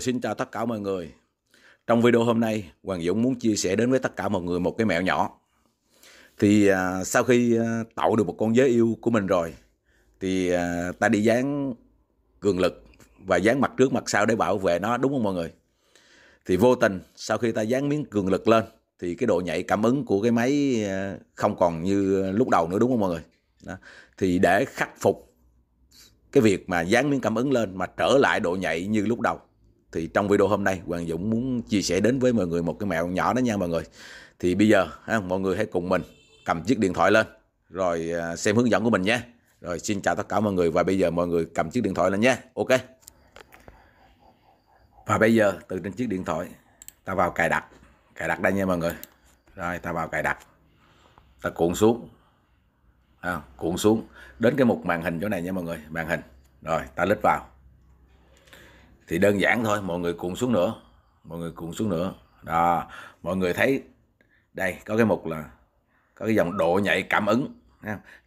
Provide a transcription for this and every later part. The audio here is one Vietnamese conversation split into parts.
xin chào tất cả mọi người. Trong video hôm nay, Hoàng Dũng muốn chia sẻ đến với tất cả mọi người một cái mẹo nhỏ. Thì à, sau khi à, tạo được một con giới yêu của mình rồi, thì à, ta đi dán cường lực và dán mặt trước mặt sau để bảo vệ nó, đúng không mọi người? Thì vô tình, sau khi ta dán miếng cường lực lên, thì cái độ nhạy cảm ứng của cái máy à, không còn như lúc đầu nữa đúng không mọi người? Đó. Thì để khắc phục cái việc mà dán miếng cảm ứng lên mà trở lại độ nhạy như lúc đầu thì trong video hôm nay Hoàng Dũng muốn chia sẻ đến với mọi người một cái mẹo nhỏ đó nha mọi người thì bây giờ ha, mọi người hãy cùng mình cầm chiếc điện thoại lên rồi à, xem hướng dẫn của mình nhé rồi xin chào tất cả mọi người và bây giờ mọi người cầm chiếc điện thoại lên nhé ok và bây giờ từ trên chiếc điện thoại ta vào cài đặt cài đặt đây nha mọi người rồi ta vào cài đặt ta cuộn xuống à, cuộn xuống đến cái mục màn hình chỗ này nha mọi người màn hình rồi ta lít vào thì đơn giản thôi mọi người cuộn xuống nữa mọi người cuộn xuống nữa đó mọi người thấy đây có cái mục là có cái dòng độ nhạy cảm ứng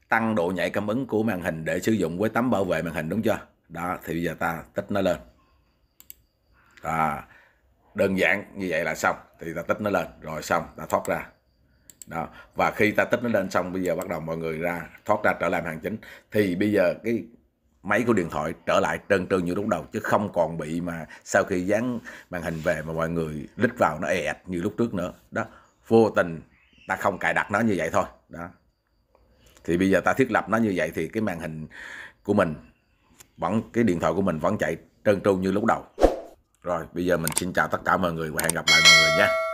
tăng độ nhạy cảm ứng của màn hình để sử dụng với tấm bảo vệ màn hình đúng chưa đó thì bây giờ ta tích nó lên à đơn giản như vậy là xong thì ta tích nó lên rồi xong ta thoát ra đó và khi ta tích nó lên xong bây giờ bắt đầu mọi người ra thoát ra trở lại màn hình chính thì bây giờ cái máy của điện thoại trở lại trơn trơn như lúc đầu chứ không còn bị mà sau khi dán màn hình về mà mọi người lít vào nó e ẹt như lúc trước nữa đó vô tình ta không cài đặt nó như vậy thôi đó thì bây giờ ta thiết lập nó như vậy thì cái màn hình của mình vẫn cái điện thoại của mình vẫn chạy trơn tru như lúc đầu rồi bây giờ mình xin chào tất cả mọi người và hẹn gặp lại mọi người nhé